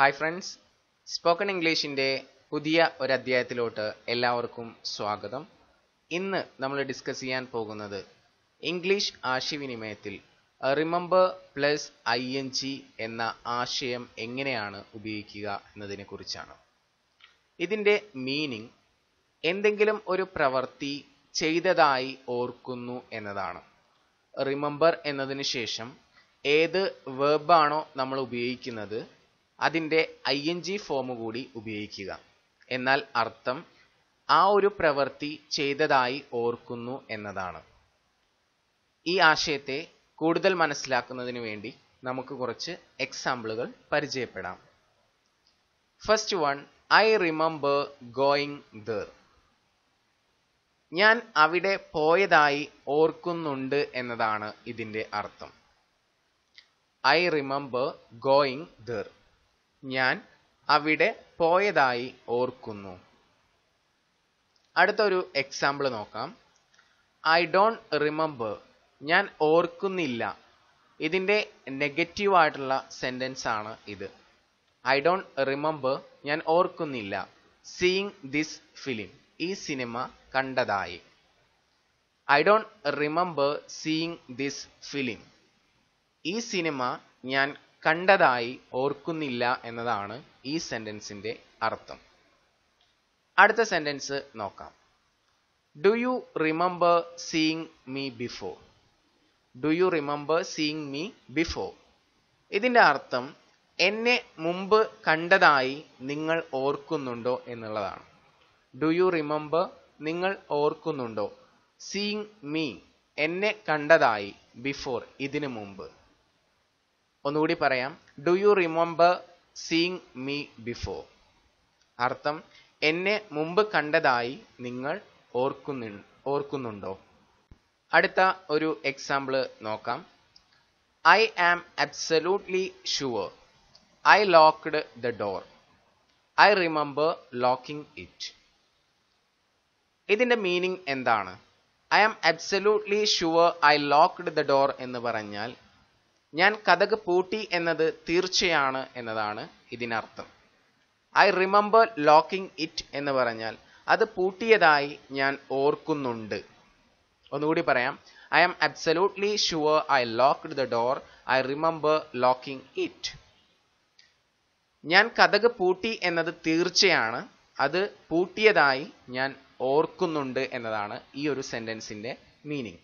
hi friends spoken ഇംഗ്ലീഷിൻ്റെ പുതിയ ഒരു അധ്യായത്തിലോട്ട് എല്ലാവർക്കും സ്വാഗതം ഇന്ന് നമ്മൾ ഡിസ്കസ് ചെയ്യാൻ പോകുന്നത് ഇംഗ്ലീഷ് ആശയവിനിമയത്തിൽ remember plus I N G എന്ന ആശയം എങ്ങനെയാണ് ഉപയോഗിക്കുക എന്നതിനെക്കുറിച്ചാണ് ഇതിൻ്റെ മീനിങ് എന്തെങ്കിലും ഒരു പ്രവൃത്തി ചെയ്തതായി ഓർക്കുന്നു എന്നതാണ് റിമംബർ എന്നതിന് ശേഷം ഏത് വെർബാണോ നമ്മൾ ഉപയോഗിക്കുന്നത് അതിൻ്റെ ഐ എൻ ജി ഫോം കൂടി ഉപയോഗിക്കുക എന്നാൽ അർത്ഥം ആ ഒരു പ്രവൃത്തി ചെയ്തതായി ഓർക്കുന്നു എന്നതാണ് ഈ ആശയത്തെ കൂടുതൽ മനസ്സിലാക്കുന്നതിന് വേണ്ടി നമുക്ക് കുറച്ച് എക്സാമ്പിളുകൾ പരിചയപ്പെടാം first one I remember going there ഞാൻ അവിടെ പോയതായി ഓർക്കുന്നുണ്ട് എന്നതാണ് ഇതിൻ്റെ അർത്ഥം ഐ റിമെമ്പർ ഗോയിങ് ദർ ഞാൻ അവിടെ പോയതായി ഓർക്കുന്നു അടുത്തൊരു എക്സാമ്പിൾ നോക്കാം ഐ ഡോണ്ട് റിമെമ്പർ ഞാൻ ഓർക്കുന്നില്ല ഇതിൻ്റെ നെഗറ്റീവ് ആയിട്ടുള്ള സെൻറ്റൻസ് ആണ് ഇത് ഐ ഡോണ്ട് റിമെമ്പർ ഞാൻ ഓർക്കുന്നില്ല സീയിങ് ദിസ് ഫിലിം ഈ സിനിമ കണ്ടതായി I don't remember seeing this film ഈ സിനിമ ഞാൻ കണ്ടതായി ഓർക്കുന്നില്ല എന്നതാണ് ഈ സെന്റൻസിന്റെ അർത്ഥം അടുത്ത സെന്റൻസ് നോക്കാം do you remember seeing me before do you remember seeing me before ഇതിൻ്റെ അർത്ഥം എന്നെ മുമ്പ് കണ്ടതായി നിങ്ങൾ ഓർക്കുന്നുണ്ടോ എന്നുള്ളതാണ് ഡു യു റിമെമ്പർ നിങ്ങൾ ഓർക്കുന്നുണ്ടോ സീയിങ് മീ എന്നെ കണ്ടതായി ബിഫോർ ഇതിനു മുമ്പ് ഒന്നുകൂടി പറയാം do you remember seeing me before അർത്ഥം എന്നെ മുമ്പ് കണ്ടതായി നിങ്ങൾ ഓർക്കുന്നു ഓർക്കുന്നുണ്ടോ അടുത്ത ഒരു എക്സാമ്പിൾ നോക്കാം I am absolutely sure I locked the door I remember locking it ഇതിന്റെ മീനിങ് എന്താണ് I am absolutely sure I locked the door എന്ന് പറഞ്ഞാൽ ഞാൻ കഥക് പൂട്ടി എന്നത് തീർച്ചയാണ് എന്നതാണ് ഇതിനർത്ഥം ഐ റിമെമ്പർ ലോക്കിംഗ് ഇറ്റ് എന്ന് പറഞ്ഞാൽ അത് പൂട്ടിയതായി ഞാൻ ഓർക്കുന്നുണ്ട് ഒന്നുകൂടി പറയാം I am absolutely sure I locked the door I remember locking it ഞാൻ കഥക് പൂട്ടി എന്നത് തീർച്ചയാണ് അത് പൂട്ടിയതായി ഞാൻ ഓർക്കുന്നുണ്ട് എന്നതാണ് ഈ ഒരു സെൻറ്റൻസിൻ്റെ മീനിങ്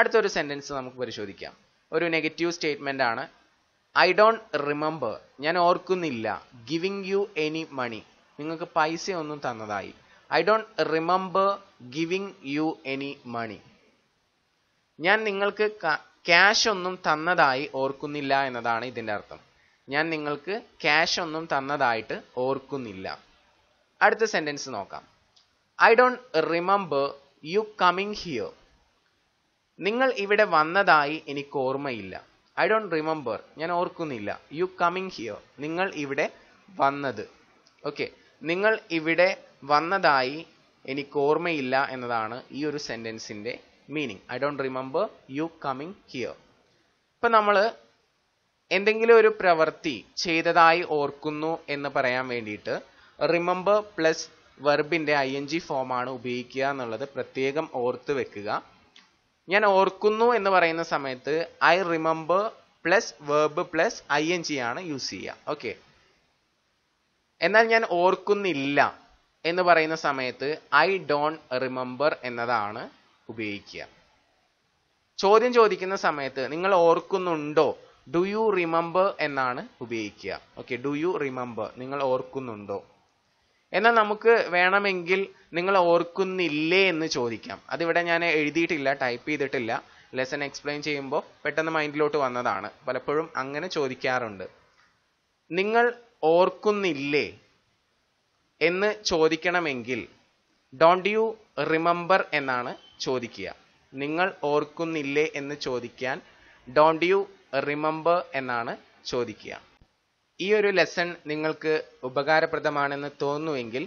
അടുത്തൊരു സെൻറ്റൻസ് നമുക്ക് പരിശോധിക്കാം ഒരു നെഗറ്റീവ് സ്റ്റേറ്റ്മെൻ്റ് ആണ് ഐ ഡോണ്ട് റിമെമ്പർ ഞാൻ ഓർക്കുന്നില്ല ഗിവിങ് യു എനി മണി നിങ്ങൾക്ക് പൈസ ഒന്നും തന്നതായി I don't remember giving you any money ഞാൻ നിങ്ങൾക്ക് ക്യാഷ് ഒന്നും തന്നതായി ഓർക്കുന്നില്ല എന്നതാണ് ഇതിൻ്റെ അർത്ഥം ഞാൻ നിങ്ങൾക്ക് ക്യാഷ് ഒന്നും തന്നതായിട്ട് ഓർക്കുന്നില്ല അടുത്ത സെൻറ്റൻസ് നോക്കാം I don't remember you coming here നിങ്ങൾ ഇവിടെ വന്നതായി എനിക്ക് ഓർമ്മയില്ല ഐ ഡോണ്ട് റിമെമ്പർ ഞാൻ ഓർക്കുന്നില്ല യു കമ്മിങ് ഹിയർ നിങ്ങൾ ഇവിടെ വന്നത് ഓക്കെ നിങ്ങൾ ഇവിടെ വന്നതായി എനിക്ക് ഓർമ്മയില്ല എന്നതാണ് ഈ ഒരു സെന്റൻസിന്റെ meaning I don't remember you coming here ഇപ്പൊ നമ്മൾ എന്തെങ്കിലും ഒരു പ്രവൃത്തി ചെയ്തതായി ഓർക്കുന്നു എന്ന് പറയാൻ വേണ്ടിയിട്ട് റിമെമ്പർ പ്ലസ് വെർബിന്റെ ഐ എൻ ജി ഫോമാണ് ഉപയോഗിക്കുക എന്നുള്ളത് പ്രത്യേകം ഓർത്ത് വെക്കുക ഞാൻ ഓർക്കുന്നു എന്ന് പറയുന്ന സമയത്ത് I remember plus verb plus I N G ആണ് യൂസ് ചെയ്യുക ഓക്കെ എന്നാൽ ഞാൻ ഓർക്കുന്നില്ല എന്ന് പറയുന്ന സമയത്ത് ഐ ഡോണ്ട് റിമെമ്പർ എന്നതാണ് ഉപയോഗിക്കുക ചോദ്യം ചോദിക്കുന്ന സമയത്ത് നിങ്ങൾ ഓർക്കുന്നുണ്ടോ ഡു യു റിമെമ്പർ എന്നാണ് ഉപയോഗിക്കുക ഓക്കെ ഡു യു റിമെമ്പർ നിങ്ങൾ ഓർക്കുന്നുണ്ടോ എന്നാൽ നമുക്ക് വേണമെങ്കിൽ നിങ്ങൾ ഓർക്കുന്നില്ലേ എന്ന് ചോദിക്കാം അതിവിടെ ഞാൻ എഴുതിയിട്ടില്ല ടൈപ്പ് ചെയ്തിട്ടില്ല ലെസൺ എക്സ്പ്ലെയിൻ ചെയ്യുമ്പോൾ പെട്ടെന്ന് മൈൻഡിലോട്ട് വന്നതാണ് പലപ്പോഴും അങ്ങനെ ചോദിക്കാറുണ്ട് നിങ്ങൾ ഓർക്കുന്നില്ലേ എന്ന് ചോദിക്കണമെങ്കിൽ ഡോണ്ട് യു റിമെമ്പർ എന്നാണ് ചോദിക്കുക നിങ്ങൾ ഓർക്കുന്നില്ലേ എന്ന് ചോദിക്കാൻ ഡോണ്ട് യു റിമെമ്പർ എന്നാണ് ചോദിക്കുക ഈ ഒരു ലെസൺ നിങ്ങൾക്ക് ഉപകാരപ്രദമാണെന്ന് തോന്നുവെങ്കിൽ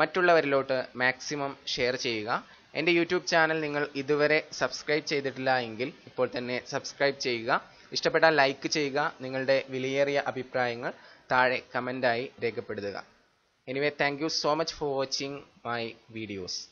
മറ്റുള്ളവരിലോട്ട് മാക്സിമം ഷെയർ ചെയ്യുക എൻ്റെ യൂട്യൂബ് ചാനൽ നിങ്ങൾ ഇതുവരെ സബ്സ്ക്രൈബ് ചെയ്തിട്ടില്ല എങ്കിൽ ഇപ്പോൾ തന്നെ സബ്സ്ക്രൈബ് ചെയ്യുക ഇഷ്ടപ്പെട്ടാൽ ലൈക്ക് ചെയ്യുക നിങ്ങളുടെ വിലയേറിയ അഭിപ്രായങ്ങൾ താഴെ കമൻ്റായി രേഖപ്പെടുത്തുക anyway thank you so much for watching my videos